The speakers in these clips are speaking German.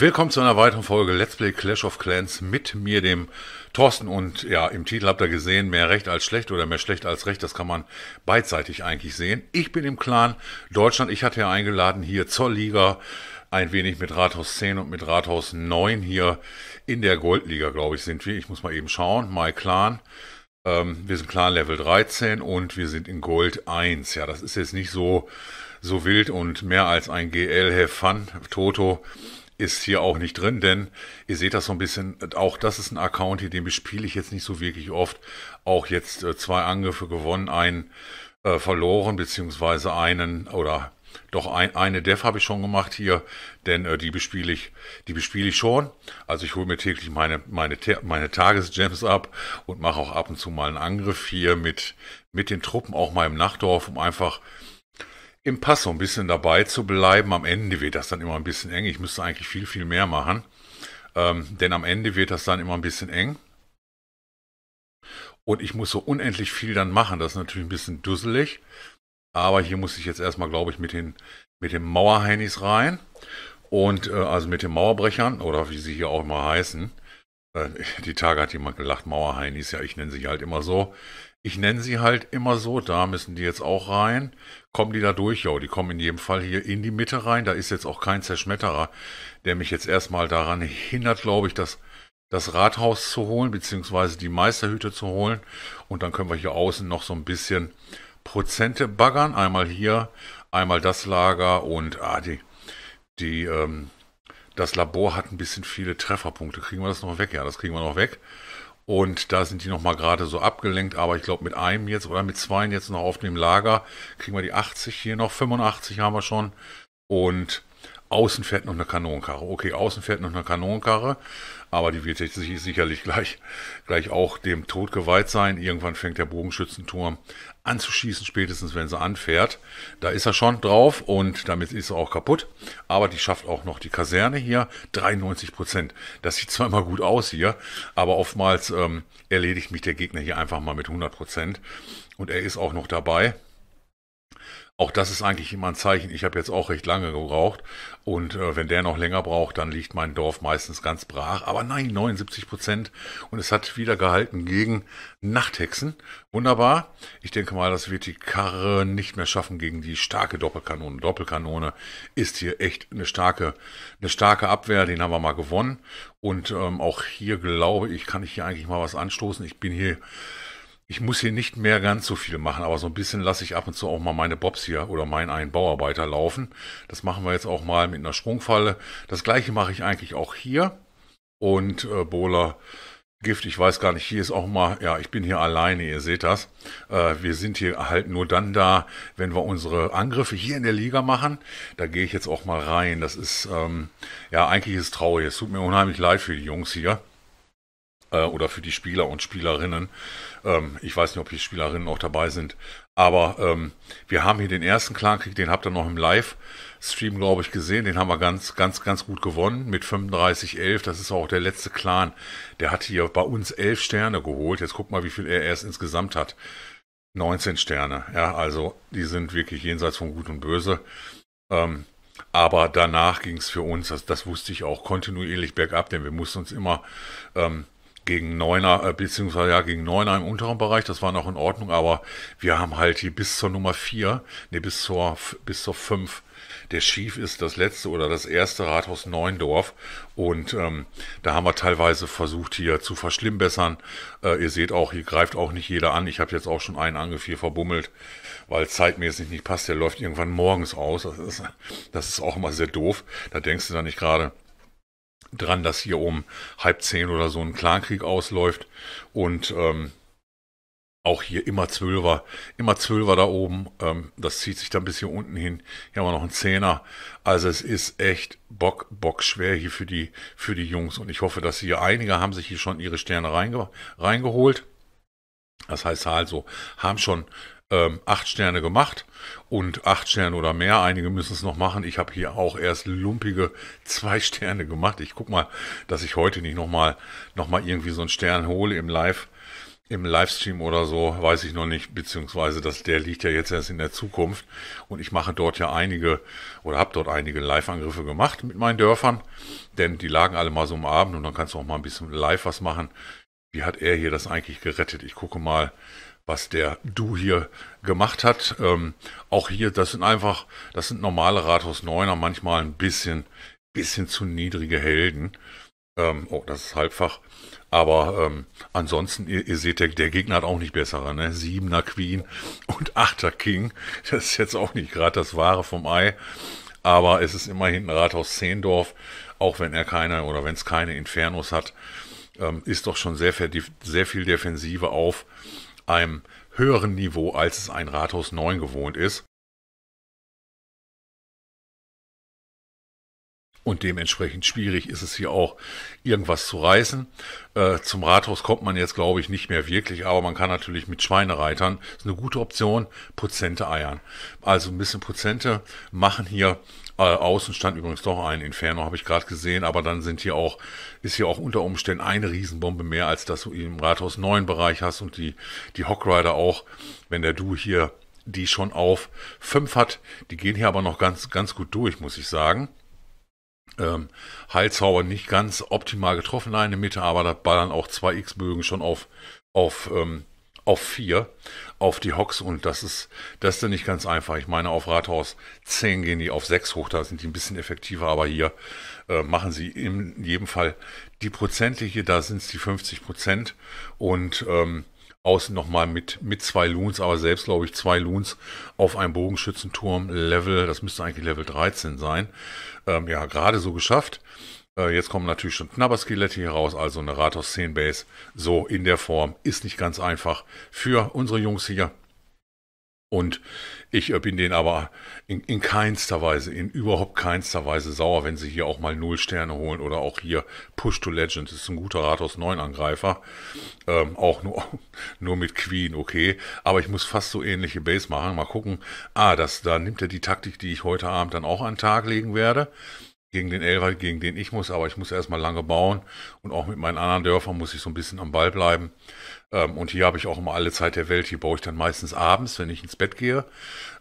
Willkommen zu einer weiteren Folge Let's Play Clash of Clans mit mir, dem Thorsten. Und ja, im Titel habt ihr gesehen, mehr recht als schlecht oder mehr schlecht als recht, das kann man beidseitig eigentlich sehen. Ich bin im Clan Deutschland, ich hatte ja eingeladen hier zur Liga ein wenig mit Rathaus 10 und mit Rathaus 9 hier in der Goldliga, glaube ich, sind wir. Ich muss mal eben schauen, My Clan. Ähm, wir sind Clan Level 13 und wir sind in Gold 1. Ja, das ist jetzt nicht so, so wild und mehr als ein GL Have Fun Toto ist hier auch nicht drin, denn ihr seht das so ein bisschen, auch das ist ein Account hier, den bespiele ich jetzt nicht so wirklich oft. Auch jetzt äh, zwei Angriffe gewonnen, einen äh, verloren, beziehungsweise einen oder doch ein, eine Dev habe ich schon gemacht hier, denn äh, die bespiele ich, die bespiele ich schon. Also ich hole mir täglich meine, meine, meine Tagesgems ab und mache auch ab und zu mal einen Angriff hier mit, mit den Truppen, auch mal im Nachtdorf, um einfach im Pass so ein bisschen dabei zu bleiben. Am Ende wird das dann immer ein bisschen eng. Ich müsste eigentlich viel, viel mehr machen. Ähm, denn am Ende wird das dann immer ein bisschen eng. Und ich muss so unendlich viel dann machen. Das ist natürlich ein bisschen dusselig. Aber hier muss ich jetzt erstmal, glaube ich, mit den, mit den Mauerheinis rein. Und äh, also mit den Mauerbrechern oder wie sie hier auch immer heißen. Äh, die Tage hat jemand gelacht, Mauerheinis, ja, ich nenne sie halt immer so. Ich nenne sie halt immer so, da müssen die jetzt auch rein. Kommen die da durch, ja, die kommen in jedem Fall hier in die Mitte rein. Da ist jetzt auch kein Zerschmetterer, der mich jetzt erstmal daran hindert, glaube ich, das, das Rathaus zu holen, beziehungsweise die Meisterhüte zu holen. Und dann können wir hier außen noch so ein bisschen Prozente baggern. Einmal hier, einmal das Lager und ah, die, die ähm, das Labor hat ein bisschen viele Trefferpunkte. Kriegen wir das noch weg? Ja, das kriegen wir noch weg. Und da sind die nochmal gerade so abgelenkt, aber ich glaube mit einem jetzt oder mit zweien jetzt noch auf dem Lager kriegen wir die 80 hier noch, 85 haben wir schon. Und Außen fährt noch eine Kanonenkarre. Okay, außen fährt noch eine Kanonenkarre, aber die wird sich sicherlich gleich, gleich auch dem Tod geweiht sein. Irgendwann fängt der Bogenschützenturm an zu schießen, spätestens wenn sie anfährt. Da ist er schon drauf und damit ist er auch kaputt. Aber die schafft auch noch die Kaserne hier. 93 Prozent. Das sieht zwar immer gut aus hier, aber oftmals ähm, erledigt mich der Gegner hier einfach mal mit 100 Prozent. Und er ist auch noch dabei. Auch das ist eigentlich immer ein Zeichen. Ich habe jetzt auch recht lange gebraucht. Und äh, wenn der noch länger braucht, dann liegt mein Dorf meistens ganz brach. Aber nein, 79 Prozent. Und es hat wieder gehalten gegen Nachthexen. Wunderbar. Ich denke mal, das wird die Karre nicht mehr schaffen gegen die starke Doppelkanone. Doppelkanone ist hier echt eine starke, eine starke Abwehr. Den haben wir mal gewonnen. Und ähm, auch hier glaube ich, kann ich hier eigentlich mal was anstoßen. Ich bin hier ich muss hier nicht mehr ganz so viel machen, aber so ein bisschen lasse ich ab und zu auch mal meine Bobs hier oder meinen einen Bauarbeiter laufen. Das machen wir jetzt auch mal mit einer Sprungfalle. Das gleiche mache ich eigentlich auch hier. Und äh, Bola Gift, ich weiß gar nicht, hier ist auch mal, ja, ich bin hier alleine, ihr seht das. Äh, wir sind hier halt nur dann da, wenn wir unsere Angriffe hier in der Liga machen. Da gehe ich jetzt auch mal rein. Das ist, ähm, ja, eigentlich ist es traurig. Es tut mir unheimlich leid für die Jungs hier äh, oder für die Spieler und Spielerinnen. Ähm, ich weiß nicht, ob die Spielerinnen auch dabei sind. Aber ähm, wir haben hier den ersten Clankrieg, den habt ihr noch im Livestream, glaube ich, gesehen. Den haben wir ganz, ganz, ganz gut gewonnen mit 35-11. Das ist auch der letzte Clan. Der hat hier bei uns 11 Sterne geholt. Jetzt guck mal, wie viel er erst insgesamt hat. 19 Sterne. Ja, also die sind wirklich jenseits von Gut und Böse. Ähm, aber danach ging es für uns, das, das, wusste ich auch, kontinuierlich bergab, denn wir mussten uns immer ähm, gegen Neuner, äh, beziehungsweise ja, gegen Neuner im unteren Bereich, das war noch in Ordnung, aber wir haben halt hier bis zur Nummer 4, ne, bis zur, bis zur 5 der Schief ist das letzte oder das erste Rathaus Neuendorf. Und ähm, da haben wir teilweise versucht, hier zu verschlimmbessern. Äh, ihr seht auch, hier greift auch nicht jeder an. Ich habe jetzt auch schon einen Angriff hier verbummelt, weil zeitmäßig nicht passt. Der läuft irgendwann morgens aus. Das ist, das ist auch immer sehr doof. Da denkst du dann nicht gerade, dran, dass hier um halb zehn oder so ein Clankrieg ausläuft und ähm, auch hier immer Zwölfer, immer Zwölfer da oben. Ähm, das zieht sich dann bis hier unten hin. Hier haben wir noch einen Zehner. Also es ist echt bock, bock schwer hier für die, für die Jungs. Und ich hoffe, dass hier einige haben sich hier schon ihre Sterne reinge reingeholt. Das heißt also, haben schon ähm, acht Sterne gemacht und acht Sterne oder mehr. Einige müssen es noch machen. Ich habe hier auch erst lumpige zwei Sterne gemacht. Ich guck mal, dass ich heute nicht nochmal noch mal irgendwie so einen Stern hole im Live. Im Livestream oder so, weiß ich noch nicht, beziehungsweise dass der liegt ja jetzt erst in der Zukunft und ich mache dort ja einige oder habe dort einige Live-Angriffe gemacht mit meinen Dörfern, denn die lagen alle mal so am Abend und dann kannst du auch mal ein bisschen live was machen. Wie hat er hier das eigentlich gerettet? Ich gucke mal, was der Du hier gemacht hat. Ähm, auch hier, das sind einfach, das sind normale Rathaus 9er, manchmal ein bisschen, bisschen zu niedrige Helden. Ähm, oh, das ist halbfach. Aber ähm, ansonsten, ihr, ihr seht, der, der, Gegner hat auch nicht bessere. Ne? Siebener Queen und Achter King. Das ist jetzt auch nicht gerade das Wahre vom Ei. Aber es ist immerhin ein Rathaus Zehndorf, auch wenn er keine oder wenn es keine Infernos hat, ähm, ist doch schon sehr, sehr viel Defensive auf einem höheren Niveau, als es ein Rathaus 9 gewohnt ist. Und dementsprechend schwierig ist es hier auch, irgendwas zu reißen. Äh, zum Rathaus kommt man jetzt, glaube ich, nicht mehr wirklich, aber man kann natürlich mit Schweinereitern, ist eine gute Option, Prozente eiern. Also ein bisschen Prozente machen hier äh, außen stand übrigens doch ein Inferno, habe ich gerade gesehen, aber dann sind hier auch, ist hier auch unter Umständen eine Riesenbombe mehr, als dass du im Rathaus 9 Bereich hast und die, die Hockrider auch, wenn der Du hier die schon auf 5 hat, die gehen hier aber noch ganz, ganz gut durch, muss ich sagen. Ähm, Heilzauber nicht ganz optimal getroffen, eine Mitte, aber da ballern auch zwei X-Bögen schon auf, auf ähm, auf vier auf die Hocks und das ist, das ist dann nicht ganz einfach. Ich meine, auf Rathaus 10 gehen die auf 6 hoch, da sind die ein bisschen effektiver, aber hier äh, machen sie in jedem Fall die Prozentliche, da sind es die 50 Prozent und ähm, außen nochmal mit, mit zwei Loons, aber selbst glaube ich zwei Loons auf einem Bogenschützenturm Level, das müsste eigentlich Level 13 sein, ähm, ja, gerade so geschafft. Äh, jetzt kommen natürlich schon Knabberskelette hier raus, also eine Rathaus 10 Base. So in der Form ist nicht ganz einfach für unsere Jungs hier. Und ich äh, bin denen aber in, in, keinster Weise, in überhaupt keinster Weise sauer, wenn sie hier auch mal 0 Sterne holen oder auch hier Push to Legend. Das ist ein guter Rathaus 9 Angreifer. Ähm, auch nur, nur mit Queen, okay. Aber ich muss fast so ähnliche Base machen. Mal gucken. Ah, das, da nimmt er die Taktik, die ich heute Abend dann auch an den Tag legen werde gegen den Elwald, gegen den ich muss, aber ich muss erstmal lange bauen und auch mit meinen anderen Dörfern muss ich so ein bisschen am Ball bleiben. Ähm, und hier habe ich auch immer alle Zeit der Welt. Hier baue ich dann meistens abends, wenn ich ins Bett gehe,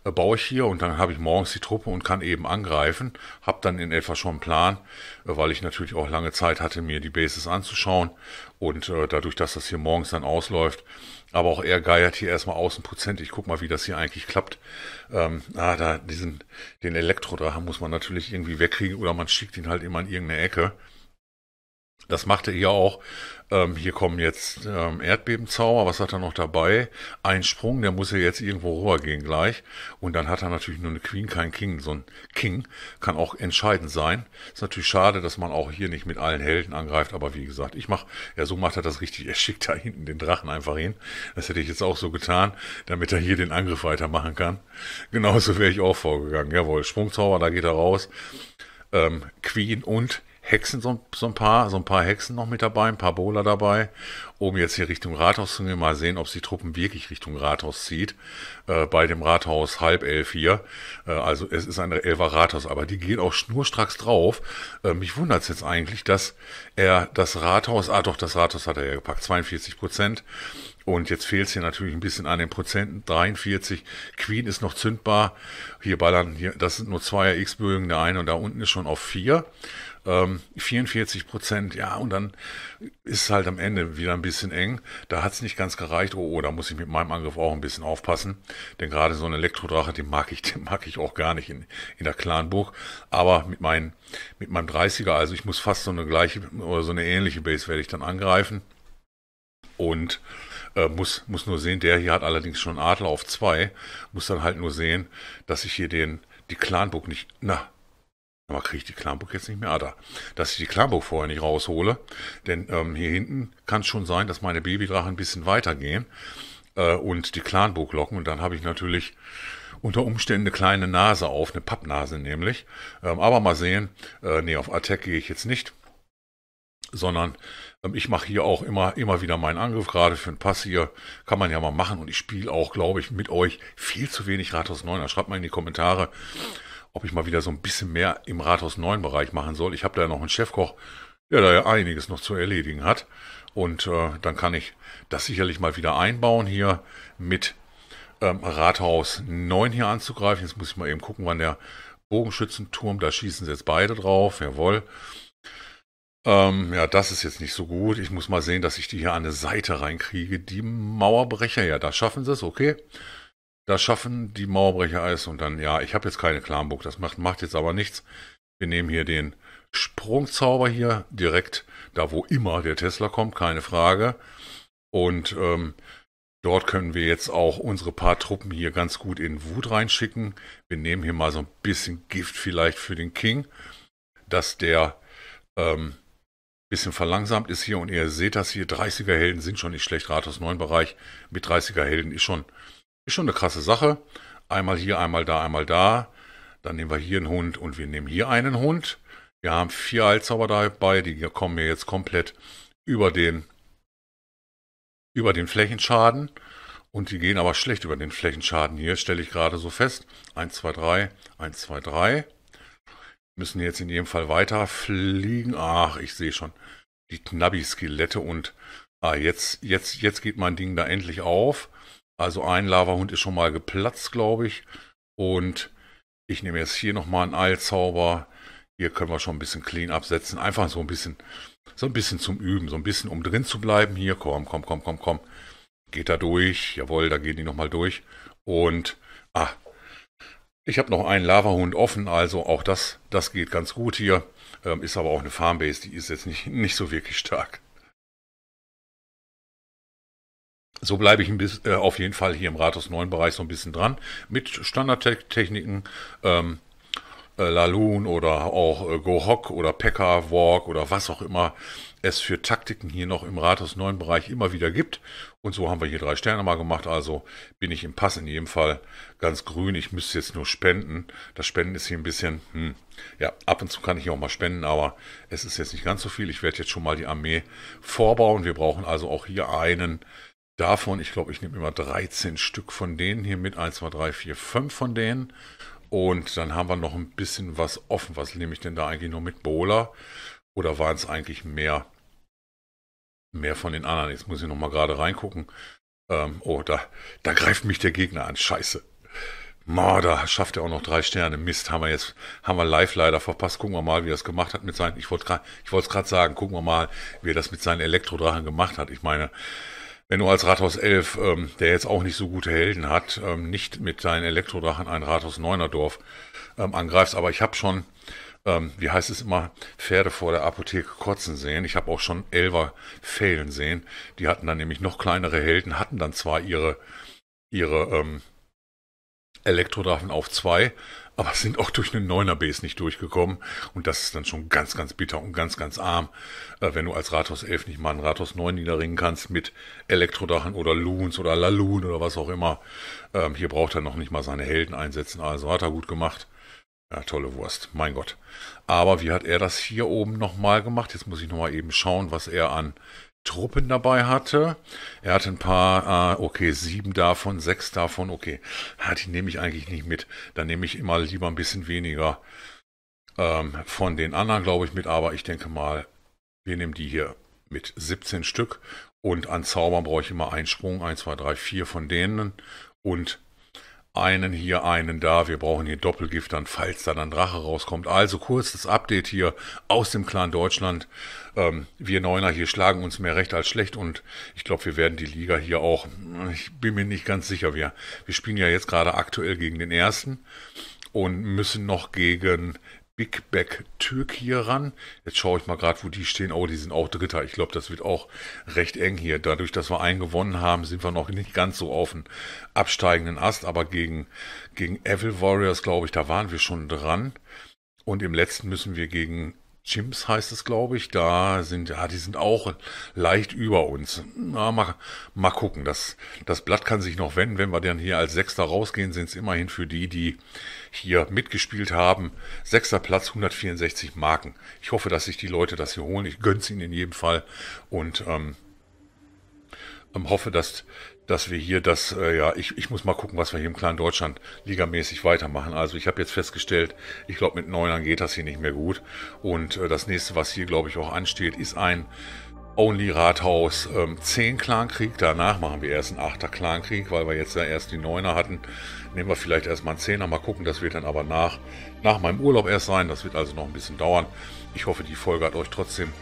äh, baue ich hier und dann habe ich morgens die Truppe und kann eben angreifen. Habe dann in etwa schon einen Plan, äh, weil ich natürlich auch lange Zeit hatte, mir die Bases anzuschauen und äh, dadurch, dass das hier morgens dann ausläuft, aber auch er geiert hier erstmal außenprozent. Ich guck mal, wie das hier eigentlich klappt. Ähm, ah, da diesen, den Elektro da muss man natürlich irgendwie wegkriegen oder man schickt ihn halt immer in irgendeine Ecke. Das machte er auch. Ähm, hier kommen jetzt ähm, Erdbebenzauber, was hat er noch dabei? Ein Sprung, der muss ja jetzt irgendwo rübergehen gleich. Und dann hat er natürlich nur eine Queen, kein King. So ein King kann auch entscheidend sein. Ist natürlich schade, dass man auch hier nicht mit allen Helden angreift, aber wie gesagt, ich mache, ja, so macht er das richtig. Er schickt da hinten den Drachen einfach hin. Das hätte ich jetzt auch so getan, damit er hier den Angriff weitermachen kann. Genauso wäre ich auch vorgegangen. Jawohl, Sprungzauber, da geht er raus. Ähm, Queen und Hexen, so, so, ein paar, so ein paar Hexen noch mit dabei, ein paar Bowler dabei, um jetzt hier Richtung Rathaus zu gehen, mal sehen, ob sie Truppen wirklich Richtung Rathaus zieht. Äh, bei dem Rathaus halb elf hier. Äh, also es ist ein Elfer Rathaus, aber die gehen auch schnurstracks drauf. Äh, mich wundert es jetzt eigentlich, dass er das Rathaus, ah doch, das Rathaus hat er ja gepackt, 42 Prozent. Und jetzt fehlt es hier natürlich ein bisschen an den Prozenten. 43. Queen ist noch zündbar. Hier ballern, hier, das sind nur zwei X-Bögen. Der eine und da unten ist schon auf vier ähm, 44 Prozent, ja, und dann ist es halt am Ende wieder ein bisschen eng. Da hat es nicht ganz gereicht. Oh, oh, da muss ich mit meinem Angriff auch ein bisschen aufpassen. Denn gerade so ein Elektrodrache, den mag ich, den mag ich auch gar nicht in, in der Clanburg. Aber mit, meinen, mit meinem 30er, also ich muss fast so eine gleiche oder so eine ähnliche Base werde ich dann angreifen. Und äh, muss, muss nur sehen, der hier hat allerdings schon Adler auf 2. Muss dann halt nur sehen, dass ich hier den, die Clanburg nicht, na, aber kriege ich die Klamburg jetzt nicht mehr? Ah, da. Dass ich die Klamburg vorher nicht raushole. Denn ähm, hier hinten kann es schon sein, dass meine Babydrachen ein bisschen weitergehen äh, und die Klanburg locken. Und dann habe ich natürlich unter Umständen eine kleine Nase auf, eine Pappnase nämlich. Ähm, aber mal sehen. Äh, nee, auf Attack gehe ich jetzt nicht. Sondern ähm, ich mache hier auch immer, immer wieder meinen Angriff. Gerade für einen Pass hier kann man ja mal machen. Und ich spiele auch, glaube ich, mit euch viel zu wenig Rathaus 9. Da schreibt mal in die Kommentare. Mhm ob ich mal wieder so ein bisschen mehr im Rathaus 9 Bereich machen soll. Ich habe da ja noch einen Chefkoch, der da ja einiges noch zu erledigen hat. Und äh, dann kann ich das sicherlich mal wieder einbauen hier mit ähm, Rathaus 9 hier anzugreifen. Jetzt muss ich mal eben gucken, wann der Bogenschützenturm, da schießen sie jetzt beide drauf, jawohl. Ähm, ja, das ist jetzt nicht so gut. Ich muss mal sehen, dass ich die hier an eine Seite reinkriege. Die Mauerbrecher, ja, da schaffen sie es, okay. Das schaffen die Mauerbrecher Eis und dann, ja, ich habe jetzt keine Klamburg, das macht, macht jetzt aber nichts. Wir nehmen hier den Sprungzauber hier direkt da, wo immer der Tesla kommt, keine Frage. Und ähm, dort können wir jetzt auch unsere paar Truppen hier ganz gut in Wut reinschicken. Wir nehmen hier mal so ein bisschen Gift vielleicht für den King, dass der ähm, bisschen verlangsamt ist hier und ihr seht das hier, 30er Helden sind schon nicht schlecht, Rathaus 9 Bereich mit 30er Helden ist schon ist schon eine krasse Sache. Einmal hier, einmal da, einmal da. Dann nehmen wir hier einen Hund und wir nehmen hier einen Hund. Wir haben vier Altzauber dabei, die kommen mir jetzt komplett über den, über den Flächenschaden. Und die gehen aber schlecht über den Flächenschaden hier, stelle ich gerade so fest. 1, 2, 3, 1, 2, 3. Müssen jetzt in jedem Fall weiter fliegen. Ach, ich sehe schon. Die Knabbi-Skelette und ah, jetzt, jetzt, jetzt geht mein Ding da endlich auf. Also ein Lavahund ist schon mal geplatzt, glaube ich. Und ich nehme jetzt hier nochmal einen Eilzauber. Hier können wir schon ein bisschen clean absetzen. Einfach so ein bisschen, so ein bisschen zum Üben, so ein bisschen um drin zu bleiben. Hier, komm, komm, komm, komm, komm. Geht da durch. Jawohl, da gehen die nochmal durch. Und, ah, ich habe noch einen Lavahund offen, also auch das, das geht ganz gut hier. Ähm, ist aber auch eine Farmbase, die ist jetzt nicht, nicht so wirklich stark. So bleibe ich bisschen, äh, auf jeden Fall hier im Rathaus 9 Bereich so ein bisschen dran mit Standardtechniken. Ähm, äh, Laloon oder auch äh, Gohok oder Pekka Walk oder was auch immer es für Taktiken hier noch im Rathaus 9 Bereich immer wieder gibt. Und so haben wir hier drei Sterne mal gemacht. Also bin ich im Pass in jedem Fall ganz grün. Ich müsste jetzt nur spenden. Das Spenden ist hier ein bisschen, hm, ja, ab und zu kann ich hier auch mal spenden, aber es ist jetzt nicht ganz so viel. Ich werde jetzt schon mal die Armee vorbauen. Wir brauchen also auch hier einen Davon, ich glaube, ich nehme immer 13 Stück von denen hier mit. 1, 2, 3, 4, 5 von denen. Und dann haben wir noch ein bisschen was offen. Was nehme ich denn da eigentlich noch mit Bowler? Oder waren es eigentlich mehr, mehr von den anderen? Jetzt muss ich nochmal gerade reingucken. Ähm, oh, da, da greift mich der Gegner an. Scheiße. Ma, da schafft er auch noch drei Sterne. Mist, haben wir jetzt, haben wir live leider verpasst. Gucken wir mal, wie er es gemacht hat mit seinen, ich wollte es gerade sagen, gucken wir mal, wie er das mit seinen Elektrodrachen gemacht hat. Ich meine, wenn du als Rathaus 11, ähm, der jetzt auch nicht so gute Helden hat, ähm, nicht mit deinen Elektrodrachen ein Rathaus Dorf ähm, angreifst. Aber ich habe schon, ähm, wie heißt es immer, Pferde vor der Apotheke kotzen sehen. Ich habe auch schon Elver fehlen sehen. Die hatten dann nämlich noch kleinere Helden, hatten dann zwar ihre, ihre ähm, Elektrodrachen auf zwei, aber sind auch durch eine Neuner-Base nicht durchgekommen. Und das ist dann schon ganz, ganz bitter und ganz, ganz arm, äh, wenn du als Rathaus 11 nicht mal einen Rathaus 9 niederringen kannst mit Elektrodachen oder Loons oder Laloon oder was auch immer. Ähm, hier braucht er noch nicht mal seine Helden einsetzen, also hat er gut gemacht. Ja, tolle Wurst, mein Gott. Aber wie hat er das hier oben nochmal gemacht? Jetzt muss ich nochmal eben schauen, was er an Truppen dabei hatte. Er hatte ein paar, äh, okay, sieben davon, sechs davon, okay. Ja, ah, die nehme ich eigentlich nicht mit. Dann nehme ich immer lieber ein bisschen weniger ähm, von den anderen, glaube ich, mit. Aber ich denke mal, wir nehmen die hier mit 17 Stück. Und an Zaubern brauche ich immer einen Sprung, 1, 2, 3, 4 von denen. Und einen hier, einen da. Wir brauchen hier Doppelgift, dann falls da dann Drache rauskommt. Also kurz das Update hier aus dem Clan Deutschland. Ähm, wir Neuner hier schlagen uns mehr recht als schlecht und ich glaube, wir werden die Liga hier auch. Ich bin mir nicht ganz sicher. Wir, wir spielen ja jetzt gerade aktuell gegen den ersten und müssen noch gegen Big Back Türk hier ran. Jetzt schaue ich mal gerade, wo die stehen. Oh, die sind auch Dritter. Ich glaube, das wird auch recht eng hier. Dadurch, dass wir einen gewonnen haben, sind wir noch nicht ganz so auf dem absteigenden Ast. Aber gegen, gegen Evil Warriors, glaube ich, da waren wir schon dran. Und im letzten müssen wir gegen Chimps heißt es, glaube ich. Da sind, ja, die sind auch leicht über uns. Na, mal, mal gucken. Das, das Blatt kann sich noch wenden. Wenn wir dann hier als Sechster rausgehen, sind es immerhin für die, die hier mitgespielt haben. Sechster Platz, 164 Marken. Ich hoffe, dass sich die Leute das hier holen. Ich gönn's ihnen in jedem Fall. Und ähm, ähm hoffe, dass dass wir hier das, äh, ja, ich, ich muss mal gucken, was wir hier im kleinen Deutschland ligamäßig weitermachen. Also ich habe jetzt festgestellt, ich glaube mit Neunern geht das hier nicht mehr gut. Und äh, das nächste, was hier glaube ich auch ansteht, ist ein Only Rathaus ähm, 10 Clankrieg. Danach machen wir erst einen 8er Clankrieg, weil wir jetzt ja erst die Neuner hatten. Nehmen wir vielleicht erstmal einen Zehner, mal gucken. Das wird dann aber nach, nach meinem Urlaub erst sein. Das wird also noch ein bisschen dauern. Ich hoffe, die Folge hat euch trotzdem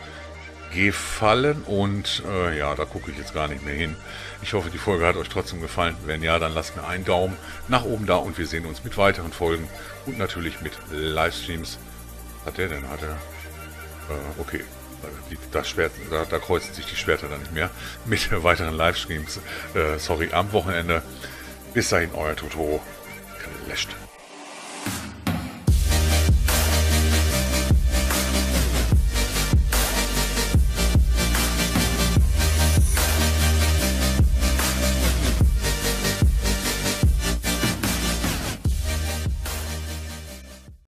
gefallen und äh, ja, da gucke ich jetzt gar nicht mehr hin. Ich hoffe, die Folge hat euch trotzdem gefallen. Wenn ja, dann lasst mir einen Daumen nach oben da und wir sehen uns mit weiteren Folgen und natürlich mit Livestreams. Hat der denn? Hat er? Äh, okay. Das Schwert, da, da, kreuzen sich die Schwerter dann nicht mehr. Mit weiteren Livestreams, äh, sorry, am Wochenende. Bis dahin, euer Toto. Gelöscht.